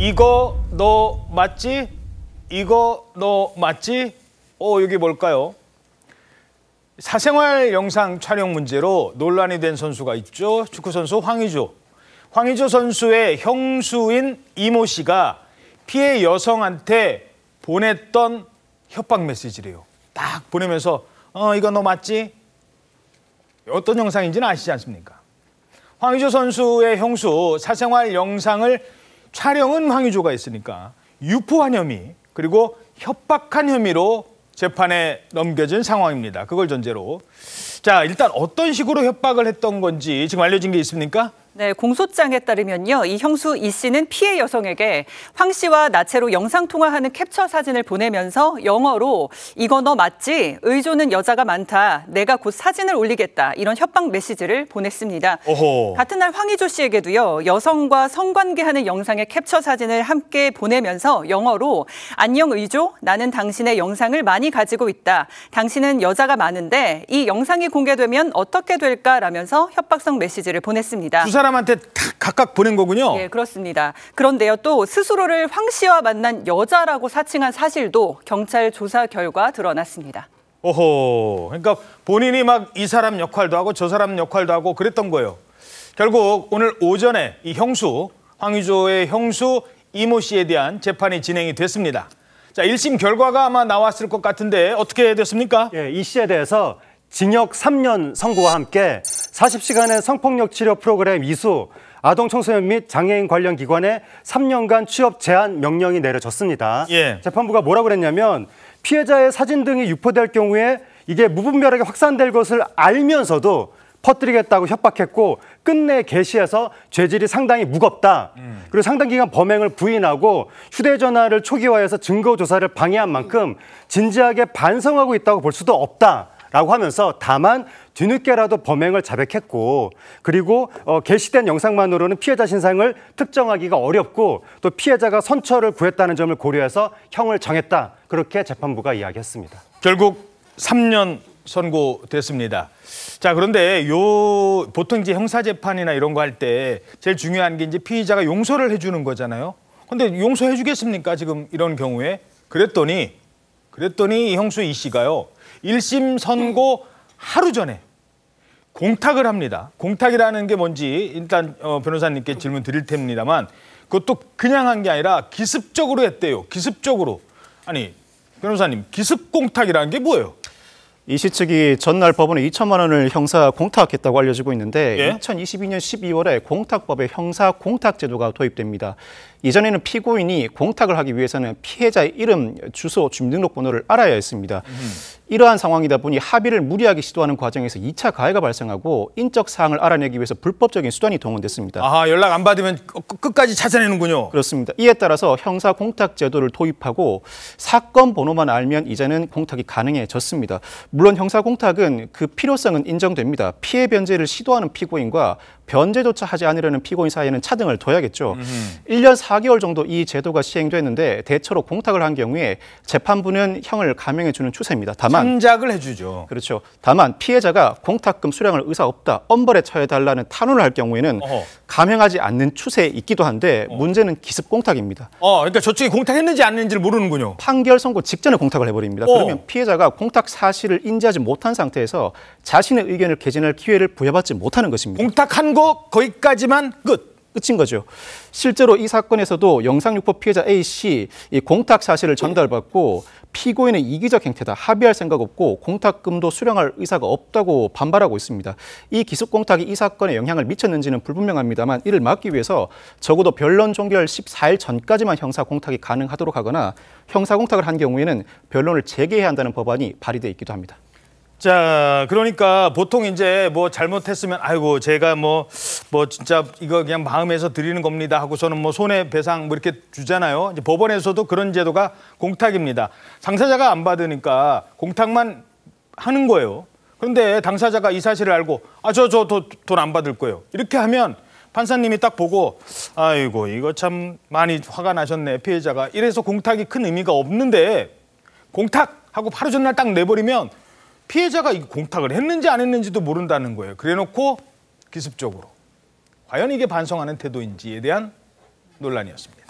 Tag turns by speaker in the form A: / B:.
A: 이거 너 맞지? 이거 너 맞지? 어, 여기 뭘까요? 사생활 영상 촬영 문제로 논란이 된 선수가 있죠. 축구 선수 황의조. 황의조 선수의 형수인 이모 씨가 피해 여성한테 보냈던 협박 메시지래요. 딱 보내면서 어 이거 너 맞지? 어떤 영상인지는 아시지 않습니까? 황의조 선수의 형수 사생활 영상을 촬영은 황의조가 있으니까 유포한 혐의 그리고 협박한 혐의로 재판에 넘겨진 상황입니다. 그걸 전제로. 자, 일단 어떤 식으로 협박을 했던 건지 지금 알려진 게 있습니까?
B: 네, 공소장에 따르면요. 이 형수 이 씨는 피해 여성에게 황 씨와 나체로 영상 통화하는 캡처 사진을 보내면서 영어로 이거 너 맞지? 의존은 여자가 많다. 내가 곧 사진을 올리겠다. 이런 협박 메시지를 보냈습니다. 어허. 같은 날 황희조 씨에게도요. 여성과 성관계하는 영상의 캡처 사진을 함께 보내면서 영어로 안녕 의조. 나는 당신의 영상을 많이 가지고 있다. 당신은 여자가 많은데 이 영상이 공개되면 어떻게 될까라면서 협박성 메시지를 보냈습니다. 두 사람
A: 사람한테 각각 보낸 거군요.
B: 네, 그렇습니다. 그런데요, 또 스스로를 황 씨와 만난 여자라고 사칭한 사실도 경찰 조사 결과 드러났습니다.
A: 오호, 그러니까 본인이 막 이 사람 역할도 하고 저 사람 역할도 하고 그랬던 거예요. 결국 오늘 오전에 이 형수, 황의조의 형수 이모 씨에 대한 재판이 진행이 됐습니다. 자, 1심 결과가 아마 나왔을 것 같은데 어떻게 됐습니까? 예, 이 씨에 대해서 징역 3년
C: 선고와 함께 40시간의 성폭력 치료 프로그램 이수, 아동 청소년 및 장애인 관련 기관에 3년간 취업 제한 명령이 내려졌습니다. 예. 재판부가 뭐라고 그랬냐면 피해자의 사진 등이 유포될 경우에 이게 무분별하게 확산될 것을 알면서도 퍼뜨리겠다고 협박했고 끝내 개시해서 죄질이 상당히 무겁다. 음. 그리고 상당 기간 범행을 부인하고 휴대전화를 초기화해서 증거 조사를 방해한 만큼 진지하게 반성하고 있다고 볼 수도 없다. 라고 하면서 다만 뒤늦게라도 범행을 자백했고 그리고 어, 게시된 영상만으로는 피해자 신상을 특정하기가 어렵고 또 피해자가 선처를 구했다는 점을 고려해서 형을 정했다.
A: 그렇게 재판부가 이야기했습니다. 결국 3년 선고됐습니다. 자, 그런데 요 보통 이제 형사 재판이나 이런 거 할 때 제일 중요한 게 이제 피의자가 용서를 해 주는 거잖아요. 근데 용서해 주겠습니까? 지금 이런 경우에 그랬더니 그랬더니 형수 이 씨가요. 1심 선고 하루 전에 공탁을 합니다. 공탁이라는 게 뭔지 일단 어, 변호사님께 질문 드릴 테니다만 그것도 그냥 한 게 아니라 기습적으로 했대요. 기습적으로. 아니 변호사님 기습 공탁이라는 게 뭐예요? 이 씨 측이 전날 법원에 2천만
D: 원을 형사 공탁했다고 알려지고 있는데 예? 2022년 12월에 공탁법에 형사 공탁 제도가 도입됩니다. 예전에는 피고인이 공탁을 하기 위해서는 피해자의 이름, 주소, 주민등록번호를 알아야 했습니다. 음. 이러한 상황이다 보니 합의를 무리하게 시도하는 과정에서 2차 가해가 발생하고 인적 사항을 알아내기 위해서 불법적인 수단이 동원됐습니다.
A: 아, 연락 안 받으면
D: 그, 그, 끝까지 찾아내는군요. 그렇습니다. 이에 따라서 형사 공탁 제도를 도입하고 사건 번호만 알면 이제는 공탁이 가능해졌습니다. 물론 형사 공탁은 그 필요성은 인정됩니다. 피해 변제를 시도하는 피고인과 변제조차 하지 않으려는 피고인 사이에는 차등을 둬야겠죠. 음흠. 1년 4개월 정도 이 제도가 시행됐는데 대체로 공탁을 한 경우에 재판부는 형을 감형해 주는 추세입니다. 다만 참작을 해주죠. 그렇죠. 다만 피해자가 공탁금 수령을 의사 없다, 엄벌에 처해달라는 탄원을 할 경우에는 어허. 감형하지 않는 추세에 있기도 한데 어. 문제는 기습 공탁입니다.
A: 어, 그러니까 저쪽이 공탁했는지 안 했는지를 모르는군요. 판결
D: 선고 직전에 공탁을 해버립니다. 어. 그러면 피해자가 공탁 사실을 인지하지 못한 상태에서 자신의 의견을 개진할 기회를 부여받지 못하는 것입니다. 공탁한 거그 거기까지만 끝. 끝인 거죠. 실제로 이 사건에서도 영상유포 피해자 A씨 공탁 사실을 전달받고 피고인의 이기적 행태다. 합의할 생각 없고 공탁금도 수령할 의사가 없다고 반발하고 있습니다. 이 기습공탁이 이 사건에 영향을 미쳤는지는 불분명합니다만 이를 막기 위해서 적어도 변론 종결 14일 전까지만 형사공탁이 가능하도록 하거나 형사공탁을 한 경우에는 변론을 재개해야 한다는 법안이 발의돼 있기도 합니다.
A: 자, 그러니까 보통 이제 뭐 잘못했으면 아이고 제가 뭐뭐 뭐 진짜 이거 그냥 마음에서 드리는 겁니다 하고 저는 뭐 손해 배상 뭐 이렇게 주잖아요. 이제 법원에서도 그런 제도가 공탁입니다. 당사자가 안 받으니까 공탁만 하는 거예요. 그런데 당사자가 이 사실을 알고 아 저 저 돈 안 받을 거예요. 이렇게 하면 판사님이 딱 보고 아이고 이거 참 많이 화가 나셨네 피해자가 이래서 공탁이 큰 의미가 없는데 공탁 하고 바로 전날 딱 내버리면 피해자가 이 공탁을 했는지 안 했는지도 모른다는 거예요. 그래놓고 기습적으로 과연 이게 반성하는 태도인지에 대한 논란이었습니다.